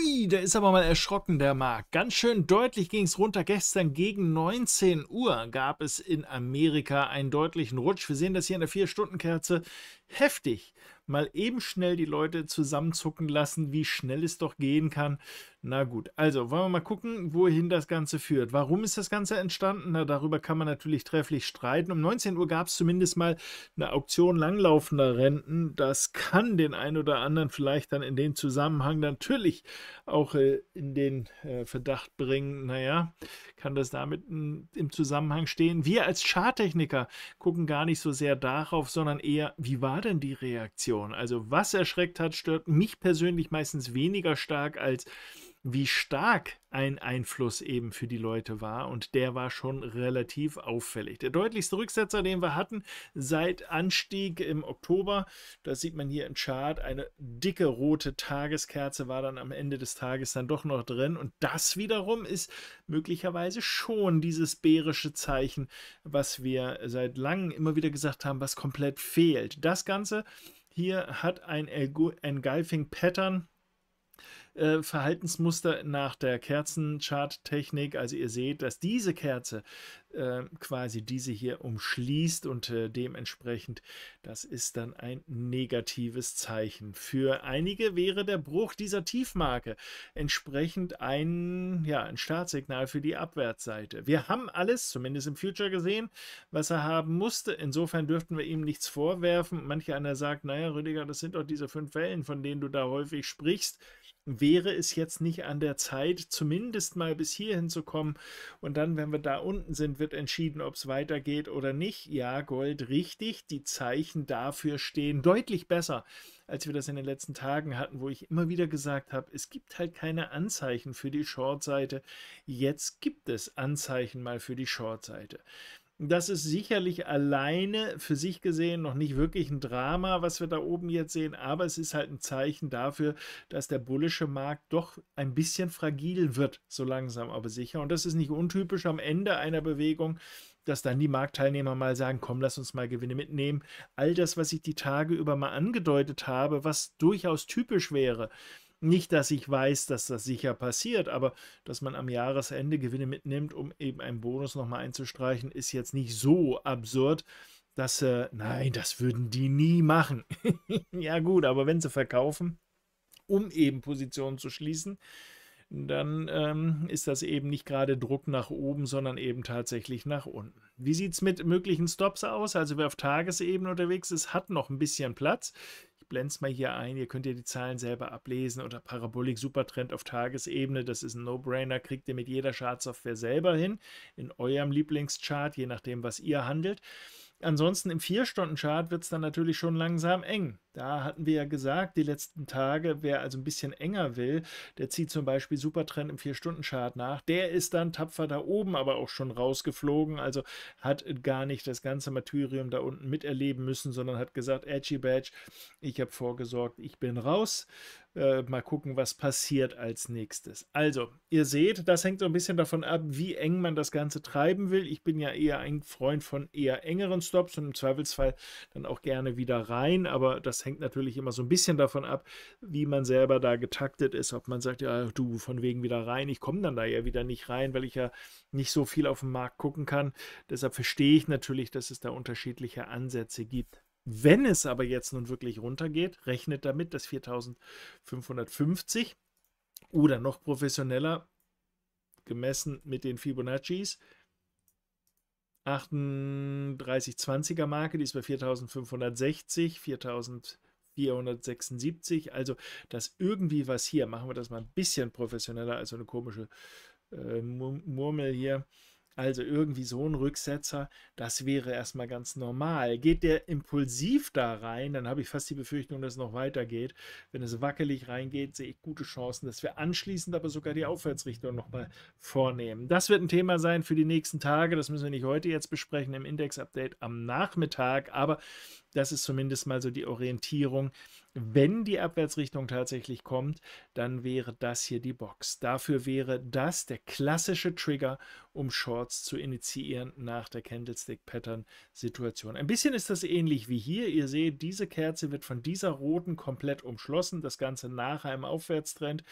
Hui, der ist aber mal erschrocken, der Markt. Ganz schön deutlich ging es runter. Gestern gegen 19 Uhr gab es in Amerika einen deutlichen Rutsch. Wir sehen das hier in der 4-Stunden-Kerze. Heftig. Mal eben schnell die Leute zusammenzucken lassen, wie schnell es doch gehen kann. Na gut, also wollen wir mal gucken, wohin das Ganze führt. Warum ist das Ganze entstanden? Na, darüber kann man natürlich trefflich streiten. Um 19 Uhr gab es zumindest mal eine Auktion langlaufender Renten. Das kann den einen oder anderen vielleicht dann in den Zusammenhang natürlich auch äh, in den äh, Verdacht bringen. Naja, kann das damit in, hm, im Zusammenhang stehen? Wir als Schartechniker gucken gar nicht so sehr darauf, sondern eher, wie war denn die Reaktion? Also was erschreckt hat, stört mich persönlich meistens weniger stark als wie stark ein Einfluss eben für die Leute war und der war schon relativ auffällig. Der deutlichste Rücksetzer, den wir hatten seit Anstieg im Oktober, das sieht man hier im Chart, eine dicke rote Tageskerze war dann am Ende des Tages dann doch noch drin und das wiederum ist möglicherweise schon dieses bärische Zeichen, was wir seit langem immer wieder gesagt haben, was komplett fehlt. Das Ganze hier hat ein Engulfing Pattern äh, Verhaltensmuster nach der Kerzenchart-Technik. Also ihr seht, dass diese Kerze äh, quasi diese hier umschließt und äh, dementsprechend, das ist dann ein negatives Zeichen. Für einige wäre der Bruch dieser Tiefmarke entsprechend ein, ja, ein Startsignal für die Abwärtsseite. Wir haben alles, zumindest im Future, gesehen, was er haben musste. Insofern dürften wir ihm nichts vorwerfen. Manch einer sagt, naja, Rüdiger, das sind doch diese fünf Wellen, von denen du da häufig sprichst. Wer wäre es jetzt nicht an der Zeit, zumindest mal bis hierhin zu kommen? Und dann, wenn wir da unten sind, wird entschieden, ob es weitergeht oder nicht. Ja, Gold, richtig. Die Zeichen dafür stehen deutlich besser, als wir das in den letzten Tagen hatten, wo ich immer wieder gesagt habe, es gibt halt keine Anzeichen für die Shortseite. Jetzt gibt es Anzeichen mal für die Shortseite. Das ist sicherlich alleine für sich gesehen noch nicht wirklich ein Drama, was wir da oben jetzt sehen, aber es ist halt ein Zeichen dafür, dass der bullische Markt doch ein bisschen fragil wird, so langsam aber sicher. Und das ist nicht untypisch am Ende einer Bewegung, dass dann die Marktteilnehmer mal sagen, komm, lass uns mal Gewinne mitnehmen. All das, was ich die Tage über mal angedeutet habe, was durchaus typisch wäre, nicht, dass ich weiß, dass das sicher passiert, aber dass man am Jahresende Gewinne mitnimmt, um eben einen Bonus nochmal einzustreichen, ist jetzt nicht so absurd, dass, äh, nein, das würden die nie machen. ja gut, aber wenn sie verkaufen, um eben Positionen zu schließen, dann ähm, ist das eben nicht gerade Druck nach oben, sondern eben tatsächlich nach unten. Wie sieht es mit möglichen Stops aus? Also wer auf Tagesebene unterwegs ist, hat noch ein bisschen Platz blende es mal hier ein, ihr könnt ihr die Zahlen selber ablesen oder Parabolik Supertrend auf Tagesebene, das ist ein No-Brainer, kriegt ihr mit jeder Chartsoftware selber hin, in eurem Lieblingschart, je nachdem, was ihr handelt. Ansonsten im 4-Stunden-Chart wird es dann natürlich schon langsam eng. Da hatten wir ja gesagt, die letzten Tage, wer also ein bisschen enger will, der zieht zum Beispiel Supertrend im 4-Stunden-Chart nach. Der ist dann tapfer da oben, aber auch schon rausgeflogen. Also hat gar nicht das ganze Martyrium da unten miterleben müssen, sondern hat gesagt, Edgy Badge, ich habe vorgesorgt, ich bin raus. Äh, mal gucken, was passiert als nächstes. Also, ihr seht, das hängt so ein bisschen davon ab, wie eng man das Ganze treiben will. Ich bin ja eher ein Freund von eher engeren Fullstops und im Zweifelsfall dann auch gerne wieder rein. Aber das hängt natürlich immer so ein bisschen davon ab, wie man selber da getaktet ist. Ob man sagt, ja, du, von wegen wieder rein. Ich komme dann da ja wieder nicht rein, weil ich ja nicht so viel auf dem Markt gucken kann. Deshalb verstehe ich natürlich, dass es da unterschiedliche Ansätze gibt. Wenn es aber jetzt nun wirklich runtergeht, rechnet damit, dass 4550 oder noch professioneller gemessen mit den Fibonaccis 3820er Marke, die ist bei 4560, 4476. Also das irgendwie was hier. Machen wir das mal ein bisschen professioneller als so eine komische äh, Murmel hier. Also irgendwie so ein Rücksetzer, das wäre erstmal ganz normal. Geht der impulsiv da rein, dann habe ich fast die Befürchtung, dass es noch weitergeht. Wenn es wackelig reingeht, sehe ich gute Chancen, dass wir anschließend aber sogar die Aufwärtsrichtung nochmal vornehmen. Das wird ein Thema sein für die nächsten Tage. Das müssen wir nicht heute jetzt besprechen im Index-Update am Nachmittag, aber das ist zumindest mal so die Orientierung, wenn die Abwärtsrichtung tatsächlich kommt, dann wäre das hier die Box. Dafür wäre das der klassische Trigger, um Shorts zu initiieren nach der Candlestick-Pattern-Situation. Ein bisschen ist das ähnlich wie hier. Ihr seht, diese Kerze wird von dieser roten komplett umschlossen, das Ganze nach einem Aufwärtstrend.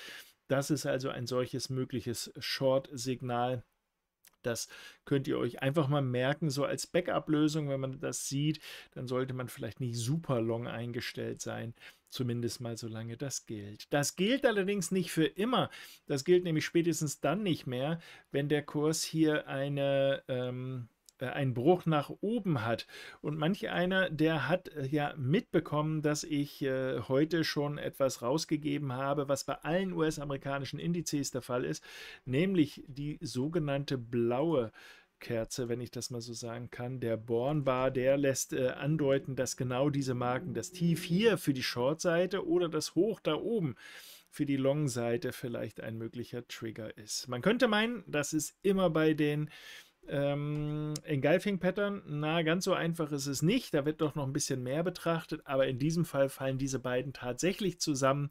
Das ist also ein solches mögliches Short-Signal. Das könnt ihr euch einfach mal merken, so als Backup-Lösung, wenn man das sieht, dann sollte man vielleicht nicht super long eingestellt sein. Zumindest mal solange das gilt. Das gilt allerdings nicht für immer. Das gilt nämlich spätestens dann nicht mehr, wenn der Kurs hier eine, ähm, äh, einen Bruch nach oben hat. Und manch einer, der hat äh, ja mitbekommen, dass ich äh, heute schon etwas rausgegeben habe, was bei allen US-amerikanischen Indizes der Fall ist, nämlich die sogenannte blaue äh, Kerze, wenn ich das mal so sagen kann. Der Born Bar, der lässt äh, andeuten, dass genau diese Marken, das Tief hier für die Short-Seite oder das Hoch da oben für die Long-Seite vielleicht ein möglicher Trigger ist. Man könnte meinen, dass es immer bei den ähm, Engulfing-Pattern, na, ganz so einfach ist es nicht. Da wird doch noch ein bisschen mehr betrachtet, aber in diesem Fall fallen diese beiden tatsächlich zusammen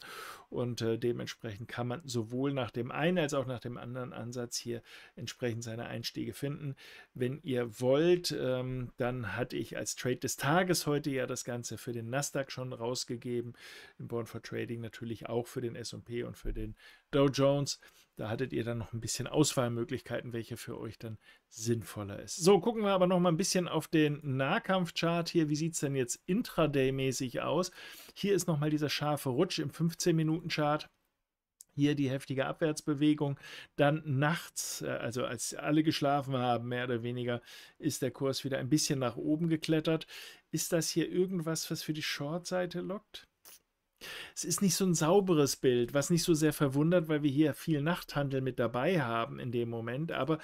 und äh, dementsprechend kann man sowohl nach dem einen als auch nach dem anderen Ansatz hier entsprechend seine Einstiege finden. Wenn ihr wollt, ähm, dann hatte ich als Trade des Tages heute ja das Ganze für den Nasdaq schon rausgegeben, im Born for Trading natürlich auch für den S&P und für den Dow Jones. Da hattet ihr dann noch ein bisschen Auswahlmöglichkeiten, welche für euch dann sinnvoller ist. So, gucken wir aber noch mal ein bisschen auf den Nahkampfchart hier. Wie sieht es denn jetzt intraday-mäßig aus? Hier ist noch mal dieser scharfe Rutsch im 15-Minuten-Chart. Hier die heftige Abwärtsbewegung. Dann nachts, äh, also als alle geschlafen haben, mehr oder weniger, ist der Kurs wieder ein bisschen nach oben geklettert. Ist das hier irgendwas, was für die Short-Seite lockt? es ist nicht so ein sauberes Bild, was nicht so sehr verwundert, weil wir hier viel Nachthandel mit dabei haben in dem Moment. Aber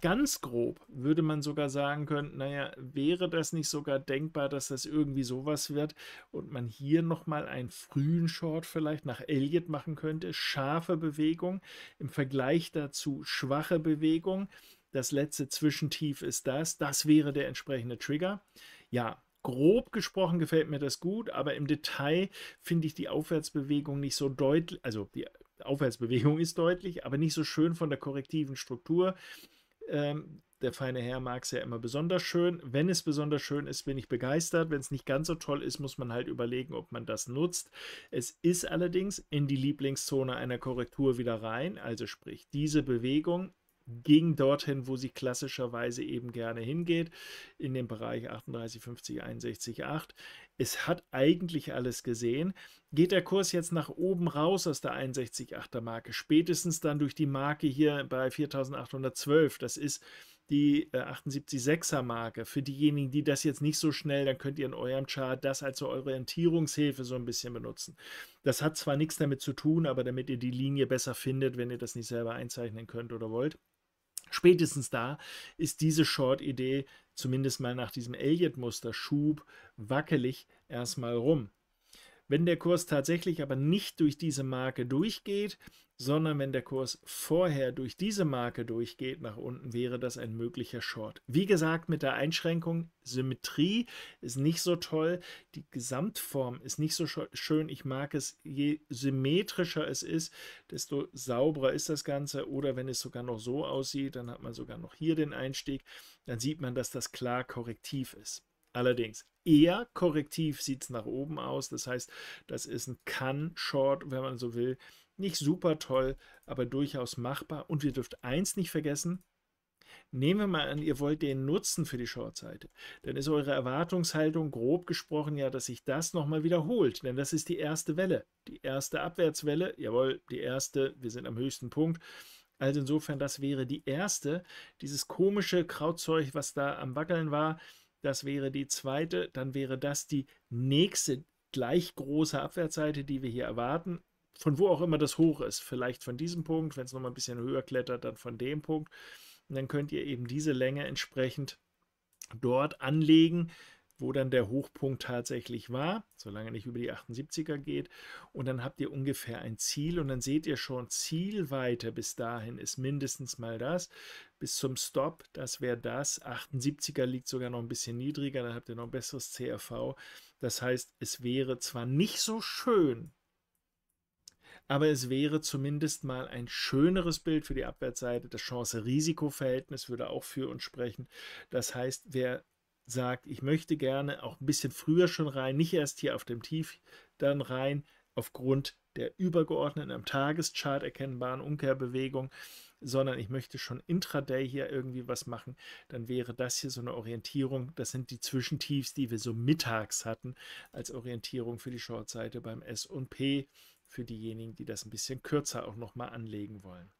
ganz grob würde man sogar sagen können, naja, wäre das nicht sogar denkbar, dass das irgendwie sowas wird und man hier nochmal einen frühen Short vielleicht nach Elliot machen könnte. Scharfe Bewegung, im Vergleich dazu schwache Bewegung. Das letzte Zwischentief ist das. Das wäre der entsprechende Trigger. Ja, grob gesprochen gefällt mir das gut, aber im Detail finde ich die Aufwärtsbewegung nicht so deutlich, also die Aufwärtsbewegung ist deutlich, aber nicht so schön von der korrektiven Struktur. Ähm, der feine Herr mag es ja immer besonders schön. Wenn es besonders schön ist, bin ich begeistert. Wenn es nicht ganz so toll ist, muss man halt überlegen, ob man das nutzt. Es ist allerdings in die Lieblingszone einer Korrektur wieder rein. Also sprich, diese Bewegung ging dorthin, wo sie klassischerweise eben gerne hingeht, in dem Bereich 38, 50, 61, 8. Es hat eigentlich alles gesehen. Geht der Kurs jetzt nach oben raus aus der 61,8er Marke, spätestens dann durch die Marke hier bei 4812, das ist die 78,6er äh, Marke. Für diejenigen, die das jetzt nicht so schnell, dann könnt ihr in eurem Chart das als Orientierungshilfe so ein bisschen benutzen. Das hat zwar nichts damit zu tun, aber damit ihr die Linie besser findet, wenn ihr das nicht selber einzeichnen könnt oder wollt. Spätestens da ist diese Short-Idee, zumindest mal nach diesem Elliott-Muster, Schub, wackelig erstmal rum. Wenn der Kurs tatsächlich aber nicht durch diese Marke durchgeht, sondern wenn der Kurs vorher durch diese Marke durchgeht nach unten, wäre das ein möglicher Short. Wie gesagt, mit der Einschränkung, Symmetrie ist nicht so toll, die Gesamtform ist nicht so schön. Ich mag es, je symmetrischer es ist, desto sauberer ist das Ganze. Oder wenn es sogar noch so aussieht, dann hat man sogar noch hier den Einstieg, dann sieht man, dass das klar korrektiv ist. Allerdings eher korrektiv sieht es nach oben aus. Das heißt, das ist ein Kann-Short, wenn man so will. Nicht super toll, aber durchaus machbar. Und wir dürft eins nicht vergessen. Nehmen wir mal an, ihr wollt den Nutzen für die Short-Seite. Dann ist eure Erwartungshaltung grob gesprochen ja, dass sich das nochmal wiederholt. Denn das ist die erste Welle. Die erste Abwärtswelle. Jawohl, die erste. Wir sind am höchsten Punkt. Also insofern, das wäre die erste. Dieses komische Krautzeug, was da am Wackeln war, das wäre die zweite. Dann wäre das die nächste gleich große Abwehrseite, die wir hier erwarten. Von wo auch immer das hoch ist. Vielleicht von diesem Punkt. Wenn es nochmal ein bisschen höher klettert, dann von dem Punkt. Und dann könnt ihr eben diese Länge entsprechend dort anlegen wo dann der Hochpunkt tatsächlich war, solange nicht über die 78er geht. Und dann habt ihr ungefähr ein Ziel und dann seht ihr schon, Ziel weiter bis dahin ist mindestens mal das. Bis zum Stop, das wäre das. 78er liegt sogar noch ein bisschen niedriger, dann habt ihr noch ein besseres CRV. Das heißt, es wäre zwar nicht so schön, aber es wäre zumindest mal ein schöneres Bild für die Abwärtsseite. Das Chance-Risiko-Verhältnis würde auch für uns sprechen. Das heißt, wer sagt, ich möchte gerne auch ein bisschen früher schon rein, nicht erst hier auf dem Tief dann rein, aufgrund der übergeordneten am Tageschart erkennbaren Umkehrbewegung, sondern ich möchte schon intraday hier irgendwie was machen, dann wäre das hier so eine Orientierung. Das sind die Zwischentiefs, die wir so mittags hatten, als Orientierung für die Shortseite beim SP, für diejenigen, die das ein bisschen kürzer auch nochmal anlegen wollen.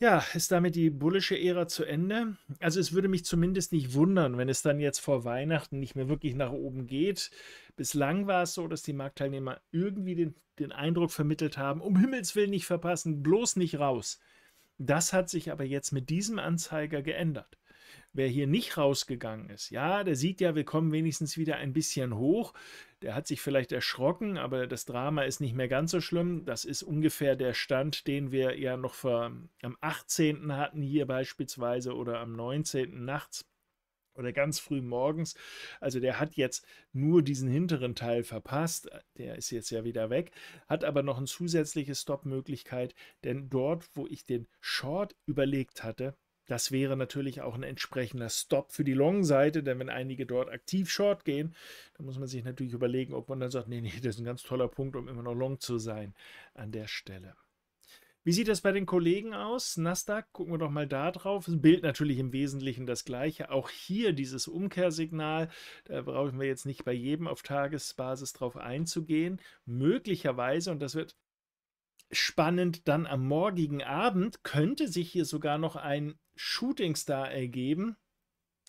Ja, ist damit die bullische Ära zu Ende? Also es würde mich zumindest nicht wundern, wenn es dann jetzt vor Weihnachten nicht mehr wirklich nach oben geht. Bislang war es so, dass die Marktteilnehmer irgendwie den, den Eindruck vermittelt haben, um Himmels willen nicht verpassen, bloß nicht raus. Das hat sich aber jetzt mit diesem Anzeiger geändert. Wer hier nicht rausgegangen ist, ja, der sieht ja, wir kommen wenigstens wieder ein bisschen hoch. Der hat sich vielleicht erschrocken, aber das Drama ist nicht mehr ganz so schlimm. Das ist ungefähr der Stand, den wir ja noch vor, am 18. hatten hier beispielsweise oder am 19. nachts oder ganz früh morgens. Also der hat jetzt nur diesen hinteren Teil verpasst. Der ist jetzt ja wieder weg, hat aber noch eine zusätzliche Stop-Möglichkeit, denn dort, wo ich den Short überlegt hatte, das wäre natürlich auch ein entsprechender Stop für die Long-Seite, denn wenn einige dort aktiv Short gehen, dann muss man sich natürlich überlegen, ob man dann sagt, nee, nee, das ist ein ganz toller Punkt, um immer noch Long zu sein an der Stelle. Wie sieht das bei den Kollegen aus? Nasdaq, gucken wir doch mal da drauf. Das Bild natürlich im Wesentlichen das gleiche. Auch hier dieses Umkehrsignal, da brauchen wir jetzt nicht bei jedem auf Tagesbasis drauf einzugehen. Möglicherweise, und das wird spannend, dann am morgigen Abend könnte sich hier sogar noch ein Shootingstar ergeben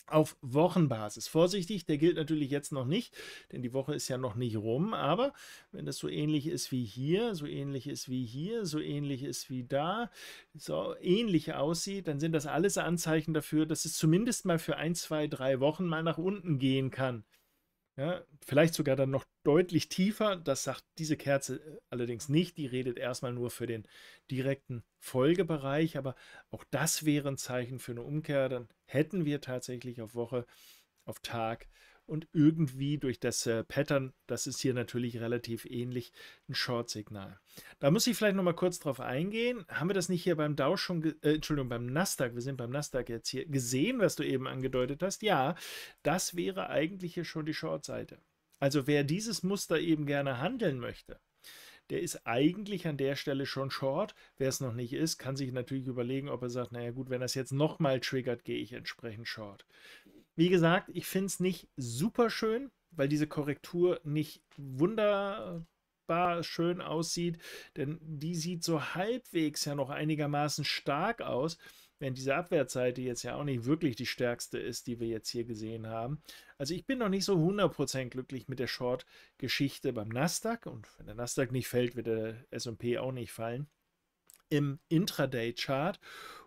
auf Wochenbasis. Vorsichtig, der gilt natürlich jetzt noch nicht, denn die Woche ist ja noch nicht rum, aber wenn das so ähnlich ist wie hier, so ähnlich ist wie hier, so ähnlich ist wie da, so ähnlich aussieht, dann sind das alles Anzeichen dafür, dass es zumindest mal für ein, zwei, drei Wochen mal nach unten gehen kann. Ja, vielleicht sogar dann noch deutlich tiefer. Das sagt diese Kerze äh, allerdings nicht. Die redet erstmal nur für den direkten Folgebereich. Aber auch das wäre ein Zeichen für eine Umkehr. Dann hätten wir tatsächlich auf Woche, auf Tag und irgendwie durch das äh, Pattern, das ist hier natürlich relativ ähnlich, ein Short-Signal. Da muss ich vielleicht nochmal kurz drauf eingehen. Haben wir das nicht hier beim Dow schon, äh, Entschuldigung, beim Nasdaq, wir sind beim Nasdaq jetzt hier gesehen, was du eben angedeutet hast? Ja, das wäre eigentlich hier schon die Short-Seite. Also wer dieses Muster eben gerne handeln möchte, der ist eigentlich an der Stelle schon short. Wer es noch nicht ist, kann sich natürlich überlegen, ob er sagt, naja gut, wenn das jetzt nochmal triggert, gehe ich entsprechend short. Wie gesagt, ich finde es nicht super schön, weil diese Korrektur nicht wunderbar schön aussieht, denn die sieht so halbwegs ja noch einigermaßen stark aus während diese Abwehrseite jetzt ja auch nicht wirklich die stärkste ist, die wir jetzt hier gesehen haben. Also ich bin noch nicht so 100% glücklich mit der Short-Geschichte beim Nasdaq und wenn der Nasdaq nicht fällt, wird der S&P auch nicht fallen im Intraday-Chart.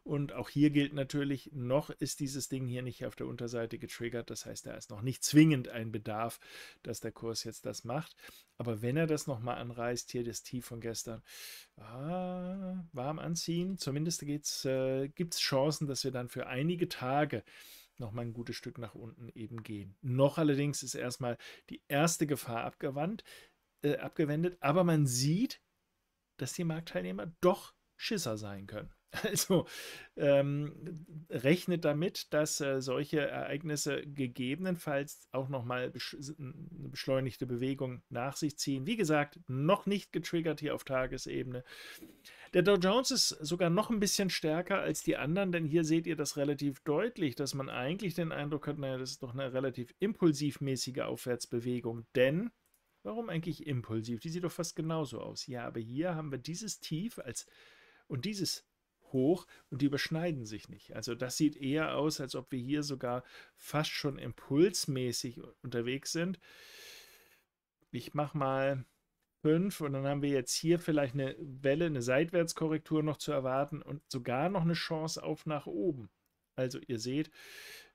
Und auch hier gilt natürlich, noch ist dieses Ding hier nicht auf der Unterseite getriggert. Das heißt, da ist noch nicht zwingend ein Bedarf, dass der Kurs jetzt das macht. Aber wenn er das nochmal anreißt, hier das Tief von gestern, ah, warm anziehen. Zumindest äh, gibt es Chancen, dass wir dann für einige Tage nochmal ein gutes Stück nach unten eben gehen. Noch allerdings ist erstmal die erste Gefahr abgewandt, äh, abgewendet. Aber man sieht, dass die Marktteilnehmer doch Schisser sein können. Also ähm, rechnet damit, dass äh, solche Ereignisse gegebenenfalls auch nochmal besch eine beschleunigte Bewegung nach sich ziehen. Wie gesagt, noch nicht getriggert hier auf Tagesebene. Der Dow Jones ist sogar noch ein bisschen stärker als die anderen, denn hier seht ihr das relativ deutlich, dass man eigentlich den Eindruck hat, naja, das ist doch eine relativ impulsivmäßige Aufwärtsbewegung, denn Warum eigentlich impulsiv? Die sieht doch fast genauso aus. Ja, aber hier haben wir dieses Tief als und dieses hoch und die überschneiden sich nicht. Also das sieht eher aus, als ob wir hier sogar fast schon impulsmäßig unterwegs sind. Ich mache mal 5 und dann haben wir jetzt hier vielleicht eine Welle, eine Seitwärtskorrektur noch zu erwarten und sogar noch eine Chance auf nach oben. Also ihr seht,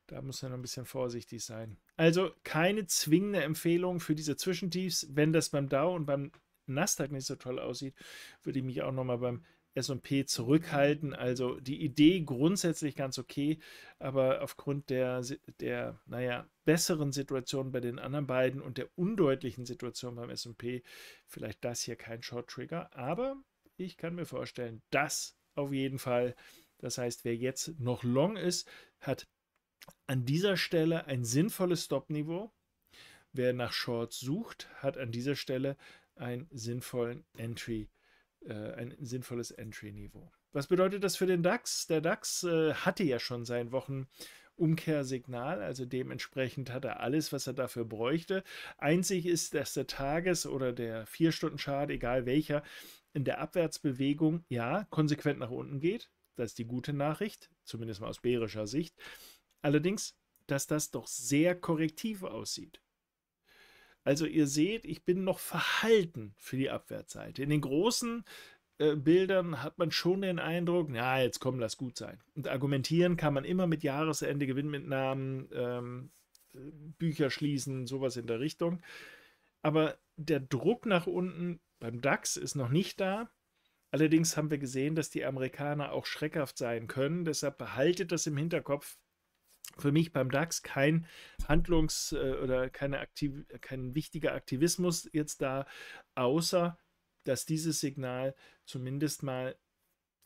da muss man ein bisschen vorsichtig sein. Also keine zwingende Empfehlung für diese Zwischentiefs. Wenn das beim Dow und beim Nasdaq nicht so toll aussieht, würde ich mich auch nochmal beim SP zurückhalten. Also die Idee grundsätzlich ganz okay, aber aufgrund der, der naja, besseren Situation bei den anderen beiden und der undeutlichen Situation beim SP vielleicht das hier kein Short Trigger. Aber ich kann mir vorstellen, dass auf jeden Fall. Das heißt, wer jetzt noch long ist, hat an dieser Stelle ein sinnvolles Stop-Niveau. Wer nach Shorts sucht, hat an dieser Stelle einen sinnvollen Entry-Niveau. Äh, ein sinnvolles Entry-Niveau. Was bedeutet das für den DAX? Der DAX äh, hatte ja schon sein Wochenumkehrsignal, also dementsprechend hat er alles, was er dafür bräuchte. Einzig ist, dass der Tages- oder der vier stunden chart egal welcher, in der Abwärtsbewegung ja konsequent nach unten geht. Das ist die gute Nachricht, zumindest mal aus bärischer Sicht. Allerdings, dass das doch sehr korrektiv aussieht. Also ihr seht, ich bin noch verhalten für die Abwärtsseite. In den großen äh, Bildern hat man schon den Eindruck, na, jetzt komm, lass gut sein. Und argumentieren kann man immer mit Jahresende, Gewinnmitnahmen, ähm, äh, Bücher schließen, sowas in der Richtung. Aber der Druck nach unten beim DAX ist noch nicht da. Allerdings haben wir gesehen, dass die Amerikaner auch schreckhaft sein können. Deshalb behaltet das im Hinterkopf, für mich beim DAX kein Handlungs- äh, oder keine Aktiv kein wichtiger Aktivismus jetzt da, außer dass dieses Signal zumindest mal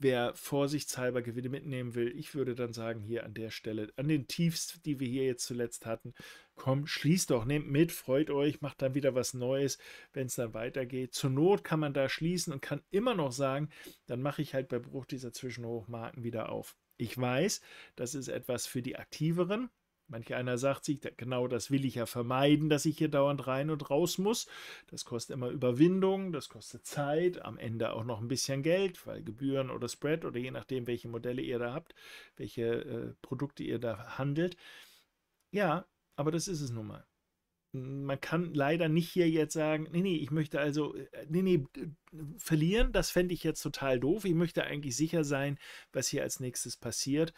wer vorsichtshalber Gewinne mitnehmen will, ich würde dann sagen, hier an der Stelle, an den Tiefs, die wir hier jetzt zuletzt hatten, komm, schließt doch, nehmt mit, freut euch, macht dann wieder was Neues, wenn es dann weitergeht. Zur Not kann man da schließen und kann immer noch sagen, dann mache ich halt bei Bruch dieser Zwischenhochmarken wieder auf. Ich weiß, das ist etwas für die Aktiveren, Manch einer sagt sich, genau das will ich ja vermeiden, dass ich hier dauernd rein und raus muss. Das kostet immer Überwindung, das kostet Zeit, am Ende auch noch ein bisschen Geld, weil Gebühren oder Spread oder je nachdem, welche Modelle ihr da habt, welche äh, Produkte ihr da handelt. Ja, aber das ist es nun mal. Man kann leider nicht hier jetzt sagen, nee, nee, ich möchte also, äh, nee, nee, verlieren, das fände ich jetzt total doof. Ich möchte eigentlich sicher sein, was hier als nächstes passiert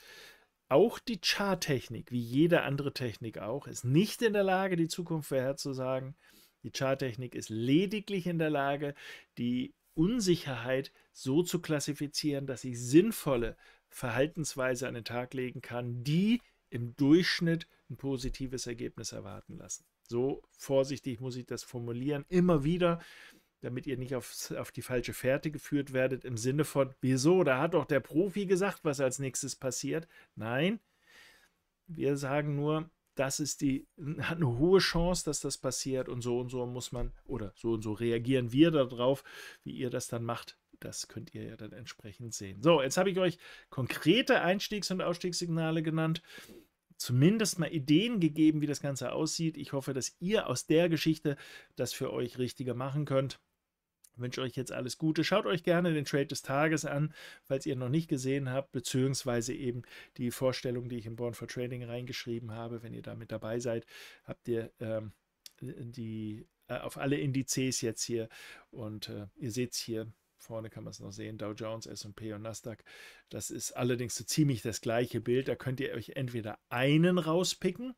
auch die Charttechnik, wie jede andere Technik auch, ist nicht in der Lage, die Zukunft vorherzusagen. Die Charttechnik ist lediglich in der Lage, die Unsicherheit so zu klassifizieren, dass ich sinnvolle Verhaltensweise an den Tag legen kann, die im Durchschnitt ein positives Ergebnis erwarten lassen. So vorsichtig muss ich das formulieren. Immer wieder damit ihr nicht aufs, auf die falsche Fährte geführt werdet, im Sinne von, wieso, da hat doch der Profi gesagt, was als nächstes passiert. Nein, wir sagen nur, das ist die, hat eine hohe Chance, dass das passiert und so und so muss man, oder so und so reagieren wir darauf, wie ihr das dann macht. Das könnt ihr ja dann entsprechend sehen. So, jetzt habe ich euch konkrete Einstiegs- und Ausstiegssignale genannt zumindest mal Ideen gegeben, wie das Ganze aussieht. Ich hoffe, dass ihr aus der Geschichte das für euch richtiger machen könnt wünsche euch jetzt alles Gute. Schaut euch gerne den Trade des Tages an, falls ihr noch nicht gesehen habt, beziehungsweise eben die Vorstellung, die ich in Born for Trading reingeschrieben habe. Wenn ihr da mit dabei seid, habt ihr ähm, die äh, auf alle Indizes jetzt hier und äh, ihr seht es hier. Vorne kann man es noch sehen, Dow Jones, SP und Nasdaq. Das ist allerdings so ziemlich das gleiche Bild. Da könnt ihr euch entweder einen rauspicken,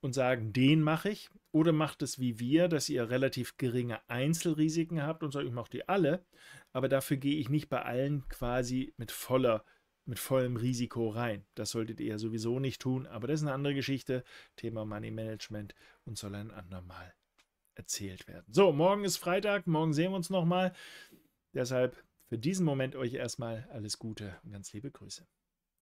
und sagen, den mache ich. Oder macht es wie wir, dass ihr relativ geringe Einzelrisiken habt und sagt, ich mache die alle, aber dafür gehe ich nicht bei allen quasi mit voller mit vollem Risiko rein. Das solltet ihr ja sowieso nicht tun, aber das ist eine andere Geschichte. Thema Money Management und soll ein andermal erzählt werden. So, morgen ist Freitag, morgen sehen wir uns nochmal. Deshalb für diesen Moment euch erstmal alles Gute und ganz liebe Grüße.